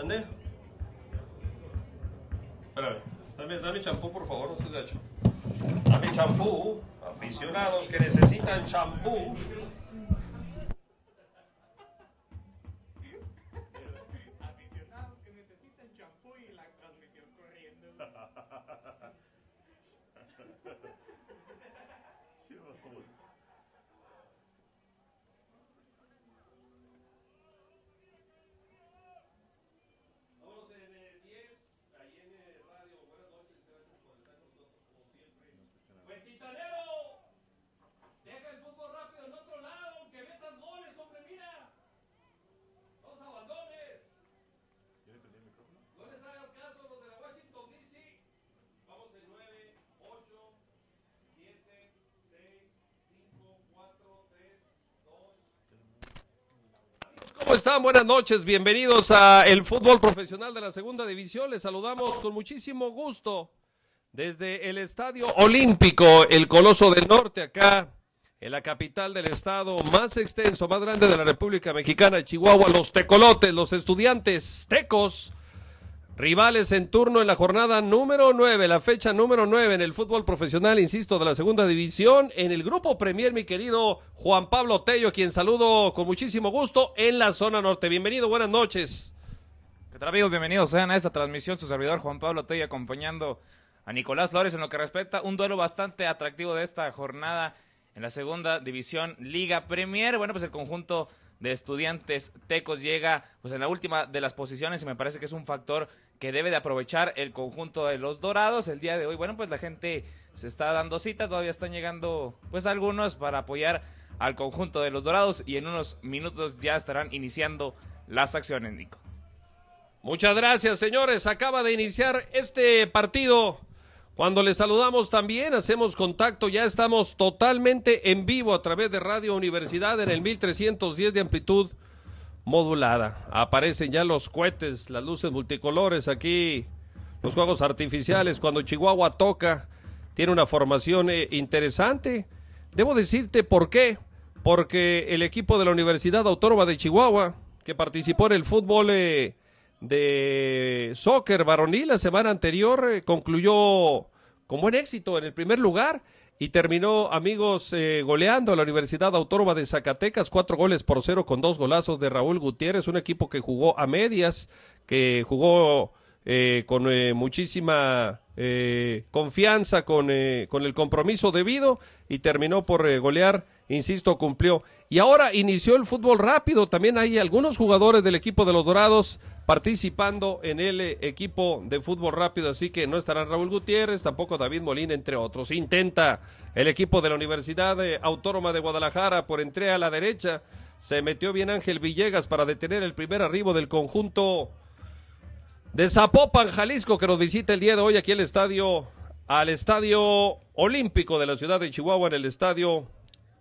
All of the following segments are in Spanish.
¿Dónde? Espérame. Dame, dame champú, por favor, no se gacho. Dame champú. Aficionados que necesitan champú. ¿Cómo están? Buenas noches, bienvenidos a el fútbol profesional de la segunda división. Les saludamos con muchísimo gusto desde el Estadio Olímpico, el Coloso del Norte, acá en la capital del estado más extenso, más grande de la República Mexicana, Chihuahua, los tecolotes, los estudiantes tecos Rivales en turno en la jornada número 9, la fecha número 9 en el fútbol profesional, insisto, de la segunda división. En el grupo Premier, mi querido Juan Pablo Tello, quien saludo con muchísimo gusto en la zona norte. Bienvenido, buenas noches. ¿Qué Bienvenidos sean a esta transmisión. Su servidor Juan Pablo Tello acompañando a Nicolás Flores en lo que respecta un duelo bastante atractivo de esta jornada en la segunda división Liga Premier. Bueno, pues el conjunto de estudiantes tecos llega pues en la última de las posiciones y me parece que es un factor que debe de aprovechar el conjunto de los Dorados el día de hoy. Bueno, pues la gente se está dando cita, todavía están llegando pues algunos para apoyar al conjunto de los Dorados y en unos minutos ya estarán iniciando las acciones, Nico. Muchas gracias, señores. Acaba de iniciar este partido. Cuando les saludamos también, hacemos contacto, ya estamos totalmente en vivo a través de Radio Universidad en el 1310 de amplitud modulada. Aparecen ya los cohetes, las luces multicolores aquí, los juegos artificiales. Cuando Chihuahua toca, tiene una formación eh, interesante. Debo decirte por qué. Porque el equipo de la Universidad Autónoma de Chihuahua, que participó en el fútbol eh, de soccer varonil la semana anterior, eh, concluyó con buen éxito en el primer lugar y terminó, amigos, eh, goleando a la Universidad Autónoma de Zacatecas, cuatro goles por cero con dos golazos de Raúl Gutiérrez, un equipo que jugó a medias, que jugó eh, con eh, muchísima confianza, con, con el compromiso debido y terminó por golear insisto, cumplió. Y ahora inició el fútbol rápido. También hay algunos jugadores del equipo de los Dorados participando en el equipo de fútbol rápido. Así que no estará Raúl Gutiérrez, tampoco David Molina, entre otros. Intenta el equipo de la Universidad eh, Autónoma de Guadalajara por entre a la derecha. Se metió bien Ángel Villegas para detener el primer arribo del conjunto de Zapopan, Jalisco, que nos visita el día de hoy aquí el estadio, al estadio olímpico de la ciudad de Chihuahua, en el estadio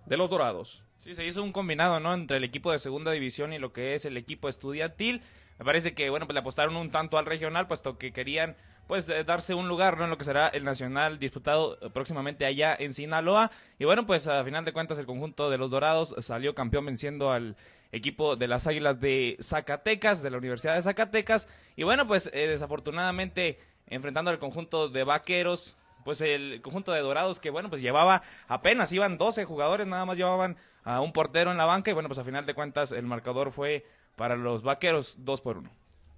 de los Dorados. Sí, se hizo un combinado, ¿no? Entre el equipo de segunda división y lo que es el equipo estudiantil. Me parece que, bueno, pues le apostaron un tanto al regional, puesto que querían, pues, eh, darse un lugar, ¿no? En lo que será el nacional disputado eh, próximamente allá en Sinaloa. Y bueno, pues, a final de cuentas, el conjunto de los Dorados salió campeón venciendo al equipo de las Águilas de Zacatecas, de la Universidad de Zacatecas. Y bueno, pues, eh, desafortunadamente, enfrentando al conjunto de Vaqueros, pues el conjunto de Dorados que bueno, pues llevaba apenas iban 12 jugadores, nada más llevaban a un portero en la banca y bueno, pues a final de cuentas el marcador fue para los Vaqueros 2 por 1.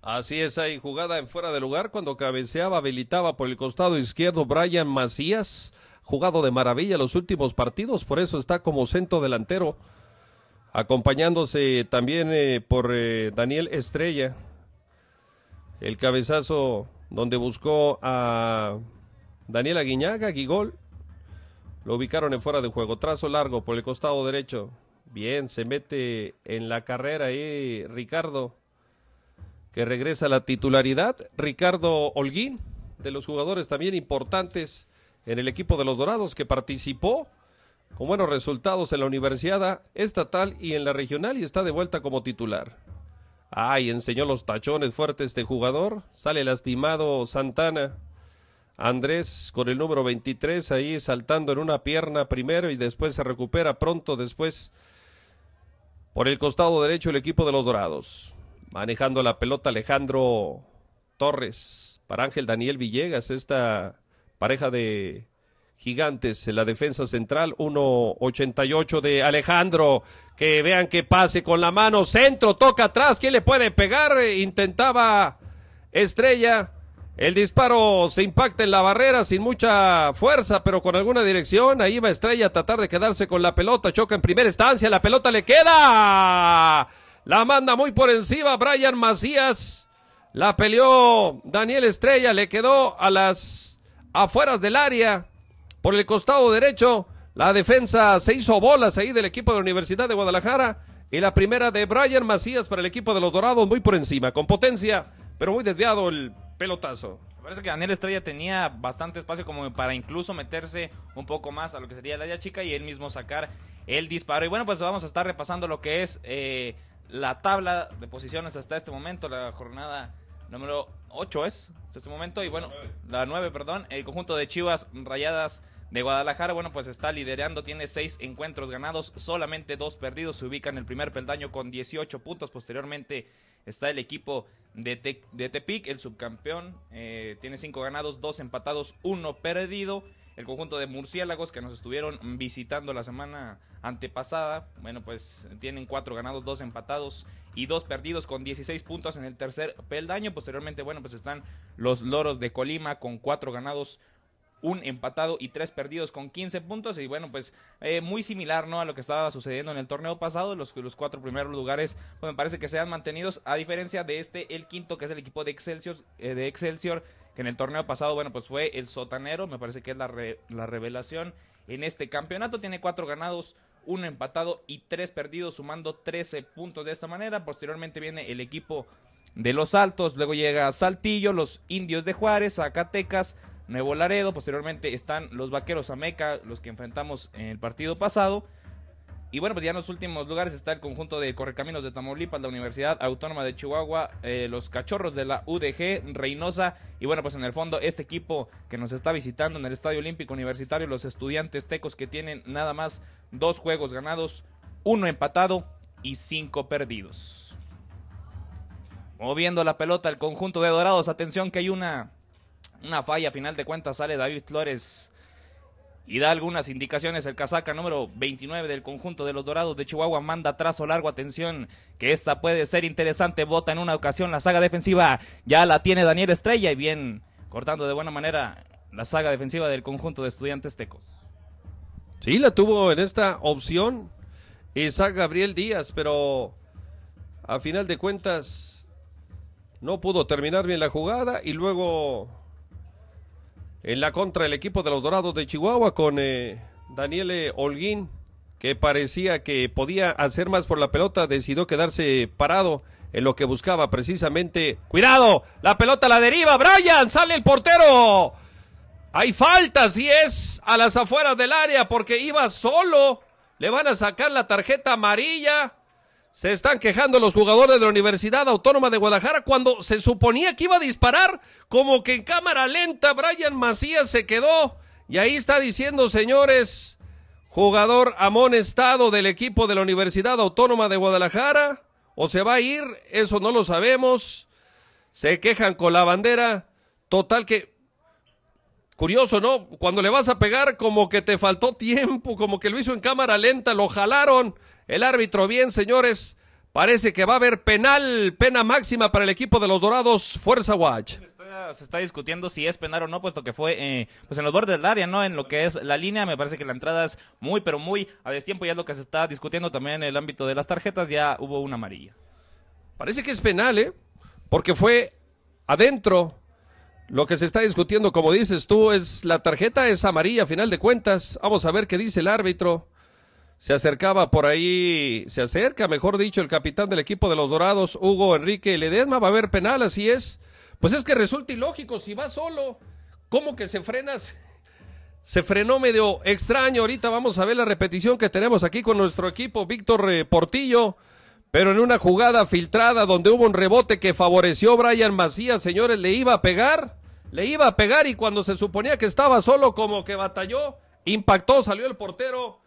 Así es, hay jugada en fuera de lugar cuando cabeceaba, habilitaba por el costado izquierdo Brian Macías, jugado de maravilla los últimos partidos, por eso está como centro delantero, acompañándose también eh, por eh, Daniel Estrella. El cabezazo donde buscó a Daniela Guiñaga, Guigol. Lo ubicaron en fuera de juego. Trazo largo por el costado derecho. Bien, se mete en la carrera ahí Ricardo, que regresa a la titularidad. Ricardo Holguín, de los jugadores también importantes en el equipo de los Dorados, que participó con buenos resultados en la universidad estatal y en la regional y está de vuelta como titular. Ay, enseñó los tachones fuertes de jugador. Sale lastimado Santana. Andrés con el número 23 ahí saltando en una pierna primero y después se recupera pronto después por el costado derecho el equipo de los Dorados. Manejando la pelota Alejandro Torres para Ángel Daniel Villegas, esta pareja de gigantes en la defensa central, 1.88 de Alejandro, que vean que pase con la mano, centro, toca atrás, ¿quién le puede pegar? Intentaba Estrella, el disparo se impacta en la barrera sin mucha fuerza, pero con alguna dirección. Ahí va Estrella a tratar de quedarse con la pelota. Choca en primera instancia. La pelota le queda. La manda muy por encima Brian Macías. La peleó Daniel Estrella. Le quedó a las afueras del área. Por el costado derecho. La defensa se hizo bolas ahí del equipo de la Universidad de Guadalajara. Y la primera de Brian Macías para el equipo de los Dorados, muy por encima, con potencia pero muy desviado el pelotazo. Me parece que Daniel Estrella tenía bastante espacio como para incluso meterse un poco más a lo que sería la ya chica y él mismo sacar el disparo. Y bueno, pues vamos a estar repasando lo que es eh, la tabla de posiciones hasta este momento, la jornada número 8 es, hasta este momento, y bueno, la 9, perdón, el conjunto de Chivas Rayadas de Guadalajara, bueno, pues está liderando, tiene seis encuentros ganados, solamente dos perdidos, se ubica en el primer peldaño con 18 puntos. Posteriormente está el equipo de, de Tepic, el subcampeón, eh, tiene cinco ganados, dos empatados, uno perdido. El conjunto de murciélagos que nos estuvieron visitando la semana antepasada, bueno, pues tienen cuatro ganados, dos empatados y dos perdidos con 16 puntos en el tercer peldaño. Posteriormente, bueno, pues están los loros de Colima con cuatro ganados, un empatado y tres perdidos con 15 puntos. Y bueno, pues eh, muy similar ¿no? a lo que estaba sucediendo en el torneo pasado. Los, los cuatro primeros lugares, pues me parece que se han mantenido a diferencia de este, el quinto, que es el equipo de Excelsior, eh, de Excelsior que en el torneo pasado, bueno, pues fue el sotanero. Me parece que es la, la revelación en este campeonato. Tiene cuatro ganados, un empatado y tres perdidos, sumando 13 puntos de esta manera. Posteriormente viene el equipo de los Altos, luego llega Saltillo, los Indios de Juárez, Zacatecas, Nuevo Laredo, posteriormente están los Vaqueros Ameca, los que enfrentamos en el partido pasado. Y bueno, pues ya en los últimos lugares está el conjunto de Correcaminos de Tamaulipas, la Universidad Autónoma de Chihuahua, eh, los Cachorros de la UDG, Reynosa. Y bueno, pues en el fondo este equipo que nos está visitando en el Estadio Olímpico Universitario, los estudiantes tecos que tienen nada más dos juegos ganados, uno empatado y cinco perdidos. Moviendo la pelota el conjunto de Dorados, atención que hay una una falla, a final de cuentas, sale David Flores y da algunas indicaciones. El casaca número 29 del conjunto de los Dorados de Chihuahua manda trazo largo. Atención, que esta puede ser interesante. Bota en una ocasión la saga defensiva. Ya la tiene Daniel Estrella y bien cortando de buena manera la saga defensiva del conjunto de estudiantes tecos. Sí, la tuvo en esta opción Isaac Gabriel Díaz, pero a final de cuentas no pudo terminar bien la jugada y luego en la contra, el equipo de los Dorados de Chihuahua con Daniele eh, Daniel eh, Holguín, que parecía que podía hacer más por la pelota, decidió quedarse parado en lo que buscaba precisamente. ¡Cuidado! La pelota la deriva, Brian, sale el portero. Hay falta, si es a las afueras del área, porque iba solo. Le van a sacar la tarjeta amarilla. Se están quejando los jugadores de la Universidad Autónoma de Guadalajara cuando se suponía que iba a disparar, como que en cámara lenta Brian Macías se quedó. Y ahí está diciendo, señores, jugador amonestado del equipo de la Universidad Autónoma de Guadalajara, o se va a ir, eso no lo sabemos. Se quejan con la bandera, total que... Curioso, ¿no? Cuando le vas a pegar, como que te faltó tiempo, como que lo hizo en cámara lenta, lo jalaron. El árbitro, bien, señores. Parece que va a haber penal, pena máxima para el equipo de los Dorados, Fuerza Watch. Se está, discutiendo si es penal o no, puesto que fue eh, pues en los bordes del área, ¿no? En lo que es la línea, me parece que la entrada es muy, pero muy a destiempo, ya es lo que se está discutiendo también en el ámbito de las tarjetas, ya hubo una amarilla. Parece que es penal, ¿eh? Porque fue adentro. Lo que se está discutiendo, como dices tú, es la tarjeta es amarilla, a final de cuentas. Vamos a ver qué dice el árbitro. Se acercaba por ahí, se acerca, mejor dicho, el capitán del equipo de los Dorados, Hugo Enrique Ledesma. Va a haber penal, así es. Pues es que resulta ilógico, si va solo, ¿cómo que se frenas? Se frenó medio extraño. Ahorita vamos a ver la repetición que tenemos aquí con nuestro equipo, Víctor eh, Portillo. Pero en una jugada filtrada donde hubo un rebote que favoreció Brian Macías, señores, le iba a pegar, le iba a pegar y cuando se suponía que estaba solo, como que batalló, impactó, salió el portero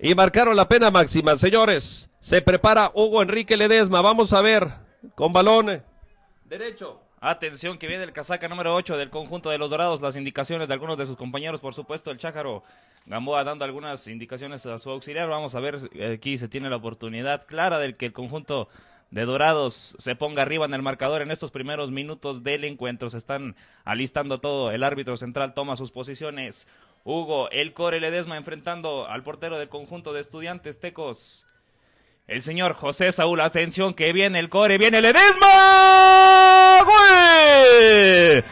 y marcaron la pena máxima. Señores, se prepara Hugo Enrique Ledesma. Vamos a ver con balón eh, derecho. Atención que viene el casaca número 8 del conjunto de los Dorados, las indicaciones de algunos de sus compañeros, por supuesto, el Chájaro Gamboa dando algunas indicaciones a su auxiliar. Vamos a ver, eh, aquí se tiene la oportunidad clara del que el conjunto de Dorados se ponga arriba en el marcador en estos primeros minutos del encuentro. Se están alistando todo. El árbitro central toma sus posiciones. Hugo, el Core Ledesma enfrentando al portero del conjunto de estudiantes tecos. El señor José Saúl Ascensión, que viene el Core, viene Ledesma. ¡Gol!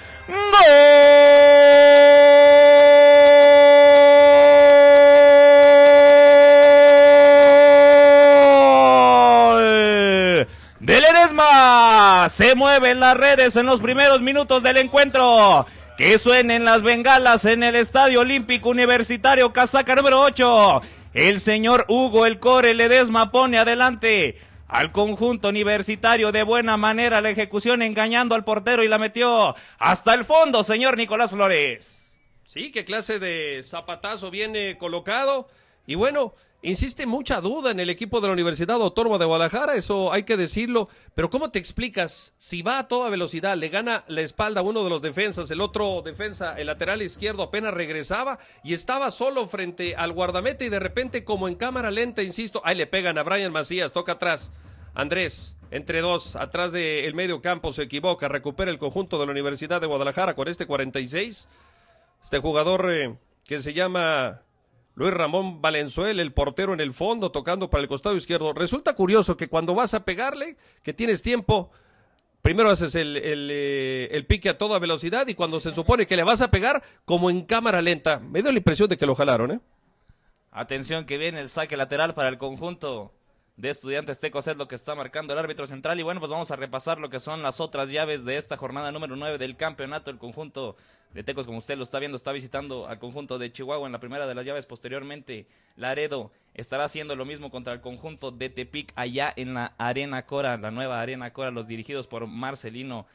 Se mueven las redes en los primeros minutos del encuentro. Que suenen las bengalas en el Estadio Olímpico Universitario Casaca número 8. El señor Hugo El Core Ledesma pone adelante al conjunto universitario de buena manera la ejecución engañando al portero y la metió hasta el fondo, señor Nicolás Flores. Sí, qué clase de zapatazo viene colocado. Y bueno, insiste mucha duda en el equipo de la Universidad Autónoma de Guadalajara, eso hay que decirlo, pero ¿cómo te explicas si va a toda velocidad, le gana la espalda a uno de los defensas, el otro defensa, el lateral izquierdo apenas regresaba y estaba solo frente al guardameta y de repente como en cámara lenta, insisto, ahí le pegan a Brian Macías, toca atrás, Andrés. Entre dos, atrás del medio campo se equivoca, recupera el conjunto de la Universidad de Guadalajara con este 46. Este jugador eh, que se llama Luis Ramón Valenzuela, el portero en el fondo, tocando para el costado izquierdo. Resulta curioso que cuando vas a pegarle, que tienes tiempo, primero haces eh, el, pique a toda velocidad y cuando se supone que le vas a pegar, como en cámara lenta. Me dio la impresión de que lo jalaron, ¿eh? Atención que viene el saque lateral para el conjunto de Estudiantes Tecos es lo que está marcando el árbitro central. Y bueno, pues vamos a repasar lo que son las otras llaves de esta jornada número 9 del campeonato. El conjunto de Tecos, como usted lo está viendo, está visitando al conjunto de Chihuahua en la primera de las llaves. Posteriormente, Laredo estará haciendo lo mismo contra el conjunto de Tepic allá en la Arena Cora, la nueva Arena Cora, los dirigidos por Marcelino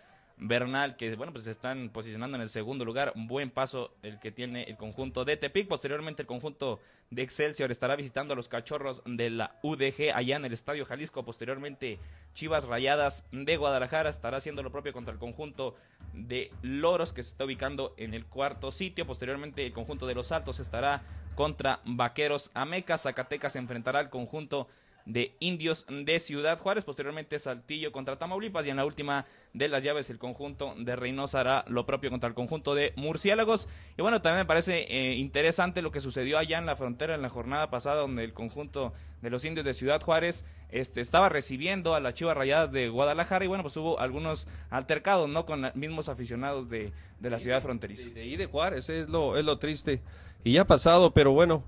Bernal, que bueno, pues se están posicionando en el segundo lugar. buen paso el que tiene el conjunto de Tepic. Posteriormente, el conjunto de Excelsior estará visitando a los cachorros de la UDG allá en el Estadio Jalisco. Posteriormente, Chivas Rayadas de Guadalajara estará haciendo lo propio contra el conjunto de Loros, que se está ubicando en el cuarto sitio. Posteriormente, el conjunto de los Altos estará contra Vaqueros Ameca. Zacatecas se enfrentará al conjunto de Indios de Ciudad Juárez, posteriormente Saltillo contra Tamaulipas y en la última de las llaves el conjunto de Reynosa hará lo propio contra el conjunto de Murciélagos. Y bueno, también me parece eh, interesante lo que sucedió allá en la frontera en la jornada pasada donde el conjunto de los Indios de Ciudad Juárez este, estaba recibiendo a las Chivas Rayadas de Guadalajara y bueno, pues hubo algunos altercados, ¿no? Con mismos aficionados de, la ciudad fronteriza. Y de, Juárez, es lo, es lo triste. Y ya ha pasado, pero bueno,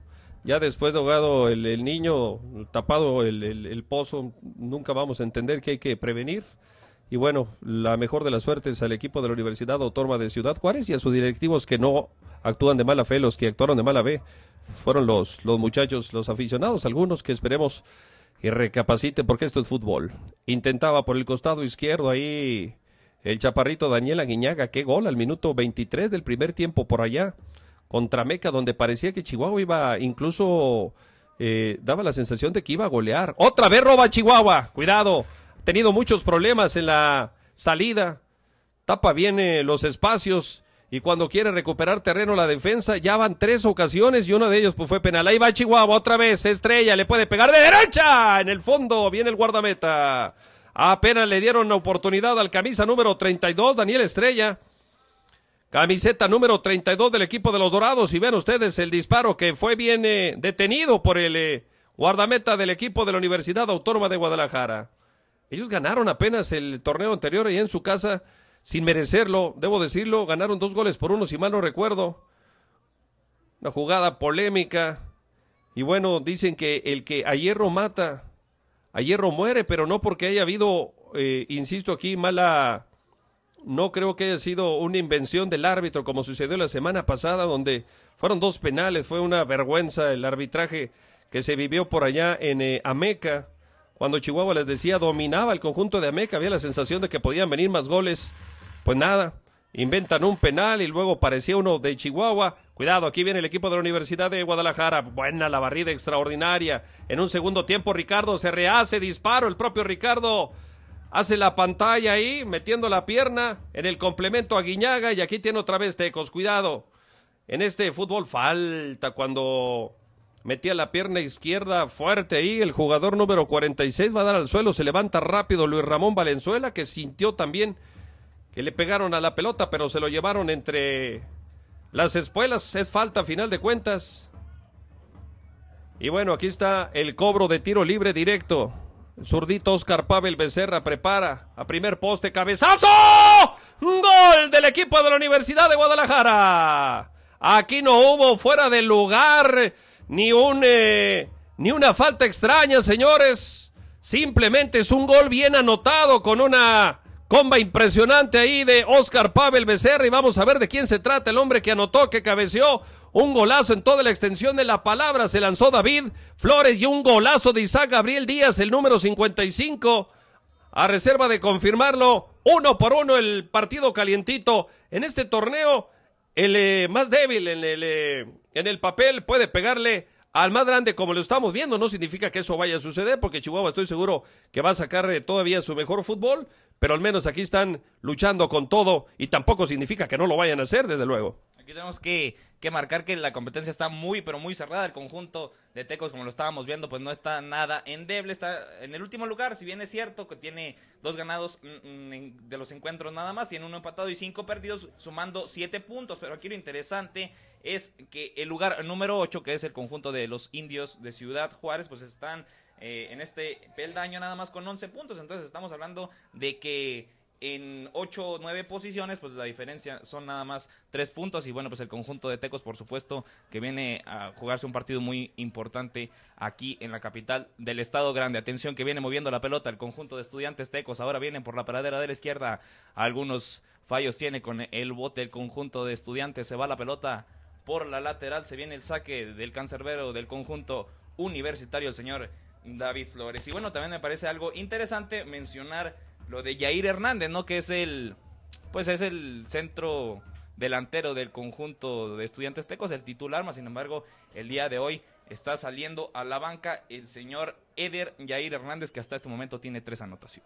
ya después de ahogado el, niño, tapado el, pozo, nunca vamos a entender que hay que prevenir. Y bueno, la mejor de las suertes al equipo de la Universidad Autónoma de Ciudad Juárez y a sus directivos que no actúan de mala fe, los que actuaron de mala fe fueron los, los muchachos, los aficionados, algunos que esperemos que recapacite porque esto es fútbol. Intentaba por el costado izquierdo ahí el chaparrito Daniel Aguiñaga, qué gol al minuto 23 del primer tiempo por allá contra Meca, donde parecía que Chihuahua iba incluso eh, daba la sensación de que iba a golear. Otra vez roba Chihuahua, cuidado, ha tenido muchos problemas en la salida, tapa bien eh, los espacios y cuando quiere recuperar terreno la defensa, ya van tres ocasiones y uno de ellos pues, fue penal. Ahí va Chihuahua otra vez, estrella, le puede pegar de derecha, en el fondo viene el guardameta. Apenas le dieron la oportunidad al camisa número 32, Daniel Estrella. Camiseta número 32 del equipo de los Dorados. Y ven ustedes el disparo que fue bien eh, detenido por el eh, guardameta del equipo de la Universidad Autónoma de Guadalajara. Ellos ganaron apenas el torneo anterior y en su casa, sin merecerlo, debo decirlo, ganaron dos goles por uno, si mal no recuerdo. Una jugada polémica. Y bueno, dicen que el que a hierro mata, a hierro muere, pero no porque haya habido, eh, insisto aquí, mala no creo que haya sido una invención del árbitro como sucedió la semana pasada, donde fueron dos penales, fue una vergüenza el arbitraje que se vivió por allá en eh, Ameca, cuando Chihuahua les decía dominaba el conjunto de Ameca, había la sensación de que podían venir más goles, pues nada, inventan un penal y luego parecía uno de Chihuahua. Cuidado, aquí viene el equipo de la Universidad de Guadalajara. Buena la barrida extraordinaria. En un segundo tiempo Ricardo se rehace, disparo, el propio Ricardo hace la pantalla ahí, metiendo la pierna en el complemento a Guiñaga y aquí tiene otra vez Tecos. Cuidado. En este fútbol falta cuando metía la pierna izquierda fuerte ahí. El jugador número 46 va a dar al suelo. Se levanta rápido Luis Ramón Valenzuela que sintió también que le pegaron a la pelota, pero se lo llevaron entre las espuelas. Es falta final de cuentas. Y bueno, aquí está el cobro de tiro libre directo. Zurdito Oscar Pavel Becerra prepara a primer poste, cabezazo. Gol del equipo de la Universidad de Guadalajara. Aquí no hubo fuera de lugar ni un eh, ni una falta extraña, señores. Simplemente es un gol bien anotado con una comba impresionante ahí de Oscar Pavel Becerra y vamos a ver de quién se trata el hombre que anotó, que cabeceó un golazo en toda la extensión de la palabra se lanzó David Flores y un golazo de Isaac Gabriel Díaz, el número 55. A reserva de confirmarlo, uno por uno el partido calientito en este torneo. El eh, más débil en el, eh, en el papel puede pegarle al más grande, como lo estamos viendo, no significa que eso vaya a suceder, porque Chihuahua estoy seguro que va a sacar eh, todavía su mejor fútbol, pero al menos aquí están luchando con todo y tampoco significa que no lo vayan a hacer, desde luego. Aquí tenemos que, marcar que la competencia está muy, pero muy cerrada. El conjunto de Tecos, como lo estábamos viendo, pues no está nada endeble. Está en el último lugar, si bien es cierto que tiene dos ganados mm, mm, de los encuentros nada más, tiene uno empatado y cinco perdidos, sumando siete puntos. Pero aquí lo interesante es que el lugar número ocho, que es el conjunto de los indios de Ciudad Juárez, pues están eh, en este peldaño nada más con once puntos. Entonces estamos hablando de que en 8 o 9 posiciones, pues la diferencia son nada más 3 puntos. Y bueno, pues el conjunto de Tecos, por supuesto, que viene a jugarse un partido muy importante aquí en la capital del Estado Grande. Atención que viene moviendo la pelota el conjunto de estudiantes Tecos. Ahora vienen por la paradera de la izquierda. Algunos fallos tiene con el bote el conjunto de estudiantes. Se va la pelota por la lateral. Se viene el saque del cancerbero del conjunto universitario, el señor David Flores. Y bueno, también me parece algo interesante mencionar lo de Yair Hernández, ¿no? Que es el, pues es el centro delantero del conjunto de estudiantes tecos, el titular, más sin embargo, el día de hoy está saliendo a la banca el señor Eder Yair Hernández, que hasta este momento tiene tres anotaciones.